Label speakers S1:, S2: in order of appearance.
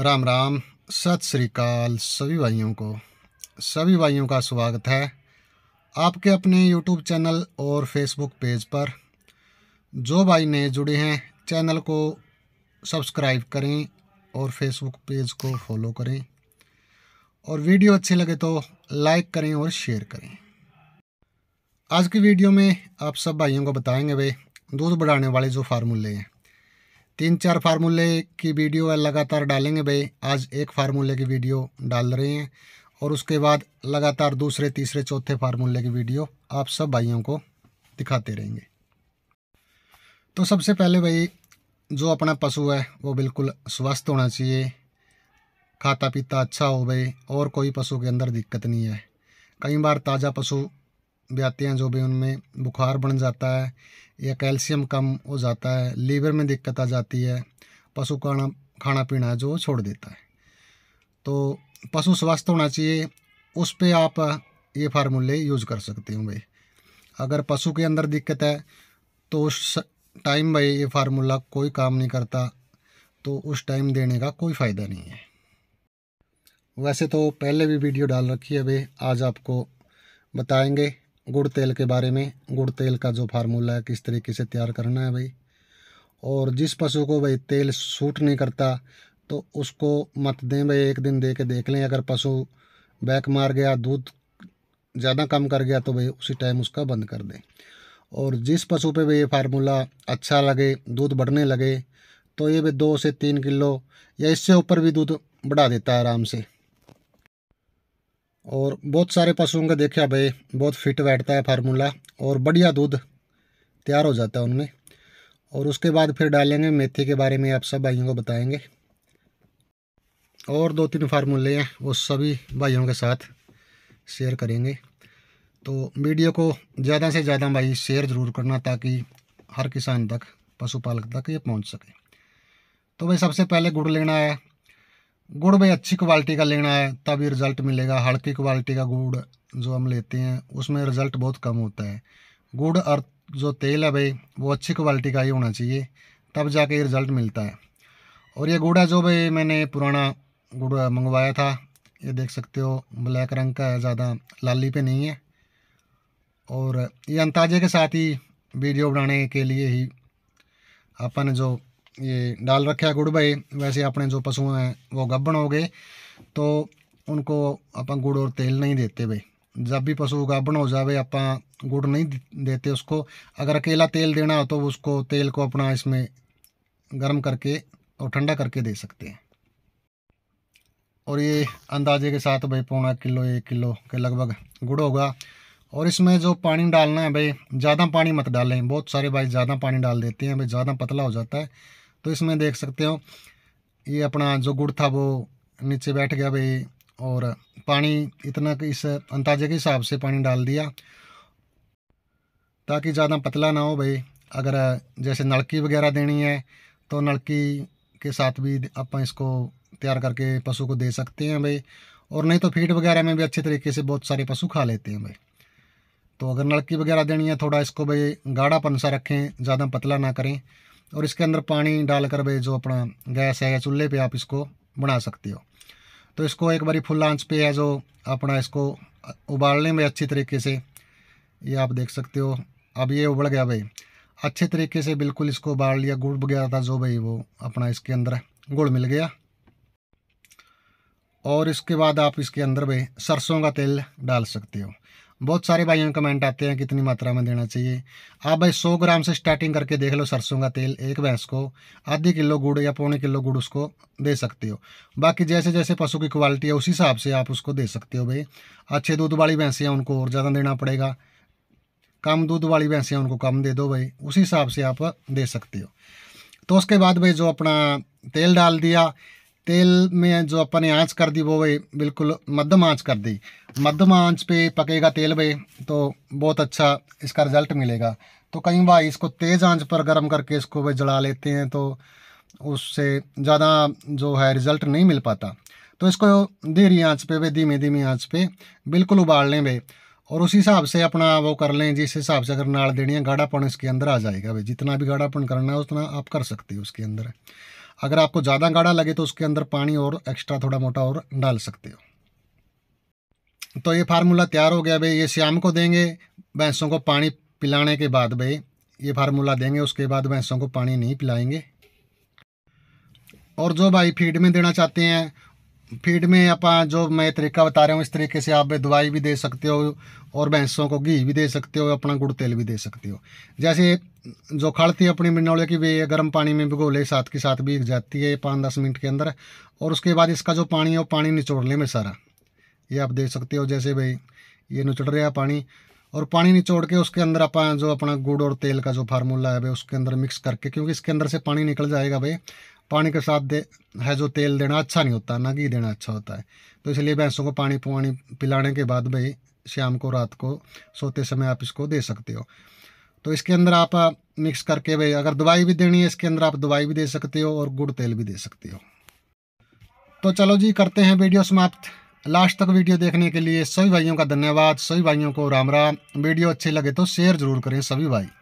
S1: राम राम सत श्रीकाल सभी भाइयों को सभी भाइयों का स्वागत है आपके अपने यूट्यूब चैनल और फेसबुक पेज पर जो भाई नए जुड़े हैं चैनल को सब्सक्राइब करें और फेसबुक पेज को फॉलो करें और वीडियो अच्छी लगे तो लाइक करें और शेयर करें आज की वीडियो में आप सब भाइयों को बताएंगे वे दूध बढ़ाने वाले जो फार्मूले हैं तीन चार फार्मूले की वीडियो लगातार डालेंगे भाई आज एक फार्मूले की वीडियो डाल रहे हैं और उसके बाद लगातार दूसरे तीसरे चौथे फार्मूले की वीडियो आप सब भाइयों को दिखाते रहेंगे तो सबसे पहले भाई जो अपना पशु है वो बिल्कुल स्वस्थ होना चाहिए खाता पीता अच्छा हो भाई और कोई पशु के अंदर दिक्कत नहीं है कई बार ताज़ा पशु भी आते हैं जो भी उनमें बुखार बन जाता है या कैल्शियम कम हो जाता है लीवर में दिक्कत आ जाती है पशु खाना खाना पीना जो छोड़ देता है तो पशु स्वस्थ होना चाहिए उस पर आप ये फार्मूले यूज कर सकते हो भाई अगर पशु के अंदर दिक्कत है तो उस टाइम भाई ये फार्मूला कोई काम नहीं करता तो उस टाइम देने का कोई फ़ायदा नहीं है वैसे तो पहले भी वीडियो डाल रखी है भाई आज आपको बताएंगे गुड़ तेल के बारे में गुड़ तेल का जो फार्मूला है किस तरीके से तैयार करना है भाई और जिस पशु को भाई तेल सूट नहीं करता तो उसको मत दें भाई एक दिन दे के देख लें अगर पशु बैक मार गया दूध ज़्यादा कम कर गया तो भाई उसी टाइम उसका बंद कर दें और जिस पशु पे भाई ये फार्मूला अच्छा लगे दूध बढ़ने लगे तो ये भाई दो से तीन किलो या इससे ऊपर भी दूध बढ़ा देता है आराम से और बहुत सारे पशुओं का देखा भाई बहुत फिट बैठता है फार्मूला और बढ़िया दूध तैयार हो जाता है उनमें और उसके बाद फिर डालेंगे मेथी के बारे में आप सब भाइयों को बताएंगे और दो तीन फार्मूले हैं वो सभी भाइयों के साथ शेयर करेंगे तो वीडियो को ज़्यादा से ज़्यादा भाई शेयर ज़रूर करना ताकि हर किसान तक पशुपालक तक ये पहुँच सके तो भाई सबसे पहले गुड़ लेना है गुड़ भाई अच्छी क्वालिटी का लेना है तभी रिज़ल्ट मिलेगा हल्की क्वालिटी का गुड़ जो हम लेते हैं उसमें रिज़ल्ट बहुत कम होता है गुड़ और जो तेल है भाई वो अच्छी क्वालिटी का ही होना चाहिए तब जाके ये रिज़ल्ट मिलता है और ये गुड़ है जो भाई मैंने पुराना गुड़ मंगवाया था ये देख सकते हो ब्लैक रंग का है ज़्यादा लाली पे नहीं है और ये अंदाजे के साथ ही वीडियो बनाने के लिए ही अपन जो ये डाल रखा है गुड़ भाई वैसे अपने जो पशु हैं वो गब्बन हो गए तो उनको अपन गुड़ और तेल नहीं देते भाई जब भी पशु गाबन हो जाए आप गुड़ नहीं देते उसको अगर अकेला तेल देना हो तो उसको तेल को अपना इसमें गर्म करके और ठंडा करके दे सकते हैं और ये अंदाजे के साथ भाई पौना किलो एक किलो के लगभग गुड़ होगा और इसमें जो पानी डालना है भाई ज़्यादा पानी मत डालें बहुत सारे भाई ज़्यादा पानी डाल देते हैं भाई ज़्यादा पतला हो जाता है तो इसमें देख सकते हो ये अपना जो गुड़ था वो नीचे बैठ गया भाई और पानी इतना इस अंदाजे के हिसाब से पानी डाल दिया ताकि ज़्यादा पतला ना हो भाई अगर जैसे नलकी वगैरह देनी है तो नलकी के साथ भी आप इसको तैयार करके पशु को दे सकते हैं भाई और नहीं तो फीड वगैरह में भी अच्छे तरीके से बहुत सारे पशु खा लेते हैं भाई तो अगर नलकी वगैरह देनी है थोड़ा इसको भाई गाढ़ापन सा रखें ज़्यादा पतला ना करें और इसके अंदर पानी डालकर भाई जो अपना गैस है या चूल्हे पे आप इसको बना सकते हो तो इसको एक बारी फुल आंच पे है जो अपना इसको उबालने में अच्छी तरीके से ये आप देख सकते हो अब ये उबल गया भाई अच्छे तरीके से बिल्कुल इसको उबाल लिया गुड़ वगैरह था जो भाई वो अपना इसके अंदर गुड़ मिल गया और इसके बाद आप इसके अंदर भाई सरसों का तेल डाल सकते हो बहुत सारे भाइयों कमेंट आते हैं कितनी मात्रा में देना चाहिए आप भाई सौ ग्राम से स्टार्टिंग करके देख लो सरसों का तेल एक भैंस को आधे किलो गुड़ या पौने किलो गुड़ उसको दे सकते हो बाकी जैसे जैसे पशु की क्वालिटी है उसी हिसाब से आप उसको दे सकते हो भाई अच्छे दूध वाली भैंसियाँ उनको और ज़्यादा देना पड़ेगा कम दूध वाली भैंसियाँ उनको कम दे दो भाई उसी हिसाब से आप दे सकते हो तो उसके बाद भाई जो अपना तेल डाल दिया तेल में जो अपन ने आँच कर दी वो भाई बिल्कुल मध्यम आँच कर दी मध्यम आँच पे पकेगा तेल भाई तो बहुत अच्छा इसका रिजल्ट मिलेगा तो कई बार इसको तेज़ आँच पर गर्म करके इसको भाई जला लेते हैं तो उससे ज़्यादा जो है रिज़ल्ट नहीं मिल पाता तो इसको धीरे आँच पर भाई धीमे धीमे आँच पर बिल्कुल उबाल लें भाई और उसी हिसाब से अपना वो कर लें जिस हिसाब से अगर नाल देनी है गाढ़ापन इसके अंदर आ जाएगा भाई जितना भी गाढ़ापन करना है उतना आप कर सकते हो उसके अंदर अगर आपको ज़्यादा गाढ़ा लगे तो उसके अंदर पानी और एक्स्ट्रा थोड़ा मोटा और डाल सकते हो तो ये फार्मूला तैयार हो गया भाई ये श्याम को देंगे भैंसों को पानी पिलाने के बाद भाई ये फार्मूला देंगे उसके बाद भैंसों को पानी नहीं पिलाएंगे और जो भाई फीड में देना चाहते हैं फीड में आप जो मैं तरीका बता रहा हूँ इस तरीके से आप दवाई भी दे सकते हो और भैंसों को घी भी दे सकते हो अपना गुड़ तेल भी दे सकते हो जैसे जो खड़ती है अपनी मिनोले की वे गर्म पानी में भिगो ले साथ के साथ भीग जाती है पाँच दस मिनट के अंदर और उसके बाद इसका जो पानी है वो पानी निचोड़ ले मैं सारा ये आप देख सकते हो जैसे भाई ये निचड़ रहा पानी और पानी निचोड़ के उसके अंदर आप जो अपना गुड़ और तेल का जो फार्मूला है भाई उसके अंदर मिक्स करके क्योंकि इसके अंदर से पानी निकल जाएगा भाई पानी के साथ दे है जो तेल देना अच्छा नहीं होता ना घी देना अच्छा होता है तो इसलिए भैंसों को पानी पुआनी पिलाने के बाद भाई शाम को रात को सोते समय आप इसको दे सकते हो तो इसके अंदर आप मिक्स करके भाई अगर दवाई भी देनी है इसके अंदर आप दवाई भी दे सकते हो और गुड़ तेल भी दे सकते हो तो चलो जी करते हैं वीडियो समाप्त लास्ट तक वीडियो देखने के लिए सभी भाइयों का धन्यवाद सभी भाइयों को राम राम वीडियो अच्छे लगे तो शेयर जरूर करें सभी भाई